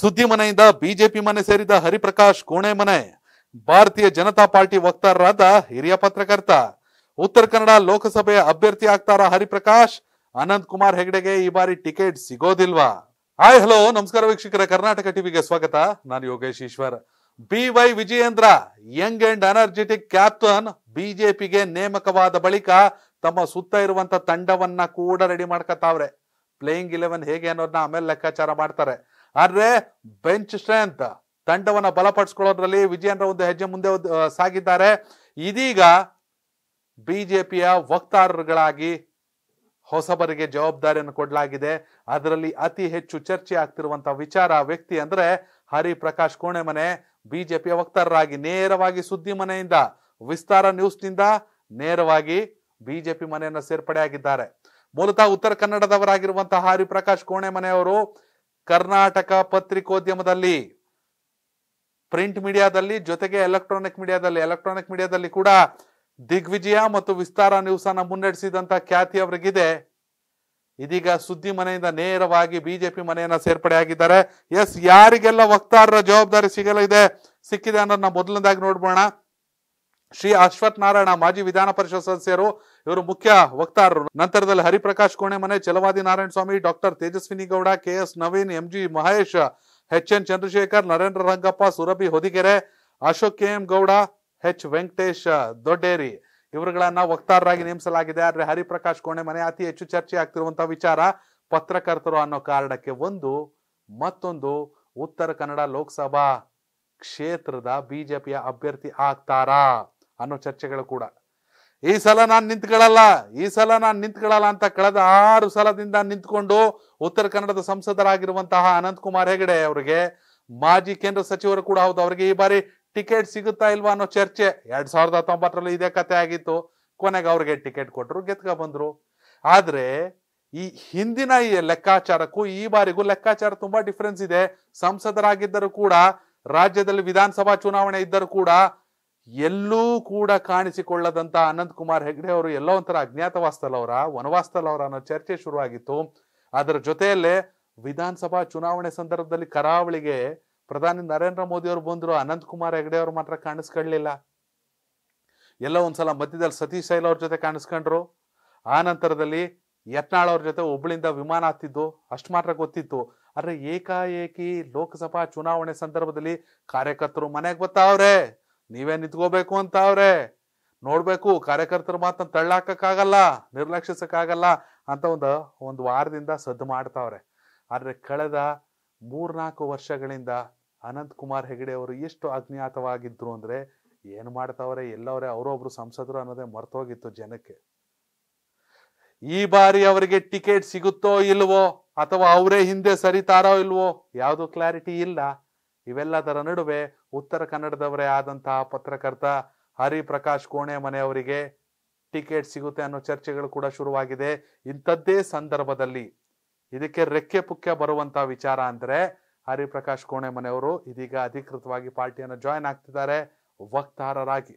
ಸುದ್ದಿ ಮನೆಯಿಂದ ಬಿಜೆಪಿ ಮನೆ ಸೇರಿದ ಹರಿಪ್ರಕಾಶ್ ಕೋಣೆ ಮನೆ ಭಾರತೀಯ ಜನತಾ ಪಾರ್ಟಿ ವಕ್ತಾರರಾದ ಹಿರಿಯ ಪತ್ರಕರ್ತ ಉತ್ತರ ಕನ್ನಡ ಲೋಕಸಭೆ ಅಭ್ಯರ್ಥಿ ಆಗ್ತಾರ ಹರಿಪ್ರಕಾಶ್ ಅನಂತ್ ಕುಮಾರ್ ಹೆಗ್ಡೆಗೆ ಈ ಬಾರಿ ಟಿಕೆಟ್ ಸಿಗೋದಿಲ್ವಾ ಹಾಯ್ ಹಲೋ ನಮಸ್ಕಾರ ವೀಕ್ಷಕರ ಕರ್ನಾಟಕ ಟಿವಿಗೆ ಸ್ವಾಗತ ನಾನು Yogesh Eshwar B Y Vijayendra young and energetic captain ಬಿಜೆಪಿಗೆ ನೇಮಕವಾದ ಬಳಿಕ ತಮ್ಮ ಸುತ್ತ ಇರುವಂತ ತಂಡವನ್ನ ಕೂಡ ರೆಡಿ ಮಾಡ್ಕತಾವ್ರೆ ಪ್ಲೇಯಿಂಗ್ ಇಲೆವೆನ್ ಹೇಗೆ ಅನ್ನೋದನ್ನ ಆಮೇಲೆ ಲೆಕ್ಕಾಚಾರ ಮಾಡ್ತಾರೆ ಆದ್ರೆ ಬೆಂಚ್ ಸ್ಟ್ರೆಂತ್ ತಂಡವನ್ನ ಬಲಪಡಿಸ್ಕೊಳ್ಳೋದ್ರಲ್ಲಿ ವಿಜಯೇಂದ್ರ ಒಂದು ಹೆಜ್ಜೆ ಮುಂದೆ ಸಾಗಿದ್ದಾರೆ ಇದೀಗ ಬಿಜೆಪಿಯ ವಕ್ತಾರರುಗಳಾಗಿ ಹೊಸಬರಿಗೆ ಜವಾಬ್ದಾರಿಯನ್ನು ಕೊಡಲಾಗಿದೆ ಅದರಲ್ಲಿ ಅತಿ ಹೆಚ್ಚು ಚರ್ಚೆ ಆಗ್ತಿರುವಂತಹ ವಿಚಾರ ವ್ಯಕ್ತಿ ಅಂದ್ರೆ ಹರಿಪ್ರಕಾಶ್ ಕೋಣೆ ಕೋಣೆಮನೆ ಬಿಜೆಪಿಯ ವಕ್ತಾರರಾಗಿ ನೇರವಾಗಿ ಸುದ್ದಿ ಮನೆಯಿಂದ ವಿಸ್ತಾರ ನ್ಯೂಸ್ನಿಂದ ನೇರವಾಗಿ ಬಿಜೆಪಿ ಮನೆಯನ್ನ ಸೇರ್ಪಡೆಯಾಗಿದ್ದಾರೆ ಮೂಲತಃ ಉತ್ತರ ಕನ್ನಡದವರಾಗಿರುವಂತಹ ಹರಿಪ್ರಕಾಶ್ ಕೋಣೆ ಮನೆಯವರು ಕರ್ನಾಟಕ ಪತ್ರಿಕೋದ್ಯಮದಲ್ಲಿ ಪ್ರಿಂಟ್ ಮೀಡಿಯಾದಲ್ಲಿ ಜೊತೆಗೆ ಎಲೆಕ್ಟ್ರಾನಿಕ್ ಮೀಡಿಯಾದಲ್ಲಿ ಎಲೆಕ್ಟ್ರಾನಿಕ್ ಮೀಡಿಯಾದಲ್ಲಿ ಕೂಡ ದಿಗ್ವಿಜಯ ಮತ್ತು ವಿಸ್ತಾರ ನ್ಯೂಸ್ ಅನ್ನ ಮುನ್ನಡೆಸಿದಂತ ಖ್ಯಾತಿ ಅವರಿಗಿದೆ ಇದೀಗ ಸುದ್ದಿ ಮನೆಯಿಂದ ನೇರವಾಗಿ ಬಿಜೆಪಿ ಮನೆಯನ್ನ ಸೇರ್ಪಡೆ ಆಗಿದ್ದಾರೆ ಎಸ್ ಯಾರಿಗೆಲ್ಲ ವಕ್ತಾರರ ಜವಾಬ್ದಾರಿ ಸಿಗಲಿದೆ ಸಿಕ್ಕಿದೆ ಅನ್ನೋದನ್ನ ಮೊದಲನೇದಾಗಿ ನೋಡ್ಬೋಣ ಶ್ರೀ ಅಶ್ವಥ್ ನಾರಾಯಣ ಮಾಜಿ ವಿಧಾನ ಪರಿಷತ್ ಸದಸ್ಯರು ಇವರು ಮುಖ್ಯ ವಕ್ತಾರರು ನಂತರದಲ್ಲಿ Hariprakash Konemane Chalavadi Narayana Swamy doctor Tejaswini Gowda K S Naveen MG Mahesh H N Chandrashekhar Narendra Rangappa Surabhi Hodigere Ashok K M Gowda H Venkatesh Dodderi ಇವರುಗಳನ್ನ ವಕ್ತಾರರಾಗಿ ನೇಮಿಸಲಾಗಿದೆ ಆದ್ರೆ ಹರಿಪ್ರಕಾಶ್ ಕೋಣೆಮನೆ ಅತಿ ಹೆಚ್ಚು ಚರ್ಚೆ ಆಗ್ತಿರುವಂತಹ ವಿಚಾರ ಪತ್ರಕರ್ತರು ಅನ್ನೋ ಕಾರಣಕ್ಕೆ ಒಂದು ಮತ್ತೊಂದು ಉತ್ತರ ಕನ್ನಡ ಲೋಕಸಭಾ ಕ್ಷೇತ್ರದ ಬಿಜೆಪಿಯ ಅಭ್ಯರ್ಥಿ ಆಗ್ತಾರಾ ಅನ್ನೋ ಚರ್ಚೆಗಳು ಕೂಡ ಈ ಸಲ ನಾನು ನಿಂತ್ಕೊಳ್ಳಲ್ಲ ಈ ಸಲ ನಾನು ನಿಂತ್ಕೊಳ್ಳಲ್ಲ ಅಂತ ಕಳೆದ ಆರು ಸಲದಿಂದ ನಿಂತ್ಕೊಂಡು ಉತ್ತರ ಕನ್ನಡದ ಸಂಸದರಾಗಿರುವಂತಹ ಅನಂತಕುಮಾರ್ ಹೆಗಡೆ ಅವರಿಗೆ ಮಾಜಿ ಕೇಂದ್ರ ಸಚಿವರು ಕೂಡ ಹೌದು ಅವರಿಗೆ ಈ ಬಾರಿ ಟಿಕೆಟ್ ಸಿಗುತ್ತಾ ಇಲ್ವಾ ಅನ್ನೋ ಚರ್ಚೆ ಎರಡ್ ಸಾವಿರದ ಹತ್ತೊಂಬತ್ತರಲ್ಲಿ ಇದೇ ಕತೆ ಆಗಿತ್ತು ಕೊನೆಗೆ ಅವ್ರಿಗೆ ಟಿಕೆಟ್ ಕೊಟ್ಟರು ಗೆತ್ಕ ಬಂದ್ರು ಆದ್ರೆ ಈ ಹಿಂದಿನ ಈ ಲೆಕ್ಕಾಚಾರಕ್ಕೂ ಈ ಬಾರಿಗೂ ಲೆಕ್ಕಾಚಾರ ತುಂಬಾ ಡಿಫ್ರೆನ್ಸ್ ಇದೆ ಸಂಸದರಾಗಿದ್ದರೂ ಕೂಡ ರಾಜ್ಯದಲ್ಲಿ ವಿಧಾನಸಭಾ ಚುನಾವಣೆ ಇದ್ದರೂ ಕೂಡ ಎಲ್ಲೂ ಕೂಡ ಕಾಣಿಸಿಕೊಳ್ಳದಂತ ಅನಂತ್ ಕುಮಾರ್ ಹೆಗ್ಡೆ ಅವರು ಎಲ್ಲೋ ಒಂಥರ ಅಜ್ಞಾತವಾಸ್ತಲವರ ವನವಾಸ್ತಲವರ ಅನ್ನೋ ಚರ್ಚೆ ಶುರುವಾಗಿತ್ತು ಅದರ ಜೊತೆಯಲ್ಲೇ ವಿಧಾನಸಭಾ ಚುನಾವಣೆ ಸಂದರ್ಭದಲ್ಲಿ ಕರಾವಳಿಗೆ ಪ್ರಧಾನಿ ನರೇಂದ್ರ ಮೋದಿ ಅವರು ಬಂದ್ರು ಅನಂತ್ ಕುಮಾರ್ ಹೆಗ್ಡೆ ಅವರು ಮಾತ್ರ ಕಾಣಿಸ್ಕೊಳ್ಳಲಿಲ್ಲ ಎಲ್ಲೋ ಒಂದ್ಸಲ ಮಧ್ಯದಲ್ಲಿ ಸತೀಶ್ ಸೈಲ್ ಅವ್ರ ಜೊತೆ ಕಾಣಿಸ್ಕೊಂಡ್ರು ಆ ನಂತರದಲ್ಲಿ ಯತ್ನಾಳ್ ಅವ್ರ ಜೊತೆ ಒಬ್ಬಳಿಂದ ವಿಮಾನ ಹತ್ತಿದ್ದು ಅಷ್ಟು ಮಾತ್ರ ಗೊತ್ತಿತ್ತು ಆದ್ರೆ ಏಕಾಏಕಿ ಲೋಕಸಭಾ ಚುನಾವಣೆ ಸಂದರ್ಭದಲ್ಲಿ ಕಾರ್ಯಕರ್ತರು ಮನೆಗೆ ಬರ್ತಾವ್ರೆ ನೀವೇ ನಿಂತ್ಕೋಬೇಕು ಅಂತ ಅವ್ರೆ ನೋಡ್ಬೇಕು ಕಾರ್ಯಕರ್ತರ ಮಾತನ್ನ ತಳ್ಳಾಕಾಗಲ್ಲ ನಿರ್ಲಕ್ಷಿಸಕ್ಕಾಗಲ್ಲ ಅಂತ ಒಂದು ಒಂದು ವಾರದಿಂದ ಸದ್ದು ಮಾಡ್ತಾವ್ರೆ ಆದರೆ ಕಳೆದ ಮೂರ್ನಾಲ್ಕು ವರ್ಷಗಳಿಂದ ಅನಂತ್ ಕುಮಾರ್ ಹೆಗಡೆ ಅವರು ಎಷ್ಟು ಅಜ್ಞಾತವಾಗಿದ್ರು ಅಂದ್ರೆ ಏನು ಮಾಡ್ತಾವ್ರೆ ಎಲ್ಲವ್ರೆ ಅವರೊಬ್ರು ಸಂಸದರು ಅನ್ನೋದೇ ಮರ್ತೋಗಿತ್ತು ಜನಕ್ಕೆ ಈ ಬಾರಿ ಅವರಿಗೆ ಟಿಕೆಟ್ ಸಿಗುತ್ತೋ ಇಲ್ವೋ ಅಥವಾ ಅವರೇ ಹಿಂದೆ ಸರಿತಾರೋ ಇಲ್ವೋ ಯಾವುದು ಕ್ಲಾರಿಟಿ ಇಲ್ಲ ಇವೆಲ್ಲದರ ನಡುವೆ ಉತ್ತರ ಕನ್ನಡದವರೇ ಆದಂತಹ ಪತ್ರಕರ್ತ ಹರಿಪ್ರಕಾಶ್ ಕೋಣೆ ಮನೆಯವರಿಗೆ ಟಿಕೆಟ್ ಸಿಗುತ್ತೆ ಅನ್ನೋ ಚರ್ಚೆಗಳು ಕೂಡ ಶುರುವಾಗಿದೆ ಇಂಥದ್ದೇ ಸಂದರ್ಭದಲ್ಲಿ ಇದಕ್ಕೆ ರೆಕ್ಕೆ ಪುಕ್ಕೆ ಬರುವಂತಹ ವಿಚಾರ ಅಂದ್ರೆ ಹರಿಪ್ರಕಾಶ್ ಕೋಣೆ ಮನೆಯವರು ಇದೀಗ ಅಧಿಕೃತವಾಗಿ ಪಾರ್ಟಿಯನ್ನು ಜಾಯಿನ್ ಆಗ್ತಿದ್ದಾರೆ ವಕ್ತಾರರಾಗಿ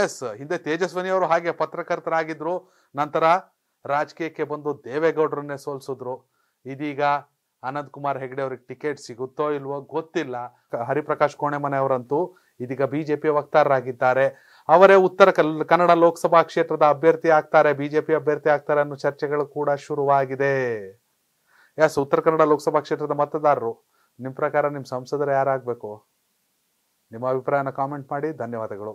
ಎಸ್ ಹಿಂದೆ ತೇಜಸ್ವಿನಿಯವರು ಅವರು ಹಾಗೆ ಪತ್ರಕರ್ತರಾಗಿದ್ರು ನಂತರ ರಾಜಕೀಯಕ್ಕೆ ಬಂದು ದೇವೇಗೌಡರನ್ನೇ ಸೋಲ್ಸಿದ್ರು ಇದೀಗ ಅನಂತ್ ಕುಮಾರ್ ಹೆಗ್ಡೆ ಅವ್ರಿಗೆ ಟಿಕೆಟ್ ಸಿಗುತ್ತೋ ಇಲ್ವೋ ಗೊತ್ತಿಲ್ಲ ಹರಿಪ್ರಕಾಶ್ ಕೋಣೆಮನೆ ಅವರಂತೂ ಇದೀಗ ಬಿಜೆಪಿಯ ವಕ್ತಾರರಾಗಿದ್ದಾರೆ ಅವರೇ ಉತ್ತರ ಕನ್ನಡ ಲೋಕಸಭಾ ಕ್ಷೇತ್ರದ ಅಭ್ಯರ್ಥಿ ಆಗ್ತಾರೆ ಬಿಜೆಪಿ ಅಭ್ಯರ್ಥಿ ಆಗ್ತಾರೆ ಅನ್ನೋ ಚರ್ಚೆಗಳು ಕೂಡ ಶುರುವಾಗಿದೆ ಎಸ್ ಉತ್ತರ ಕನ್ನಡ ಲೋಕಸಭಾ ಕ್ಷೇತ್ರದ ಮತದಾರರು ನಿಮ್ಮ ಪ್ರಕಾರ ನಿಮ್ಮ ಸಂಸದರು ಯಾರಾಗಬೇಕು ನಿಮ್ಮ ಅಭಿಪ್ರಾಯನ ಕಾಮೆಂಟ್ ಮಾಡಿ ಧನ್ಯವಾದಗಳು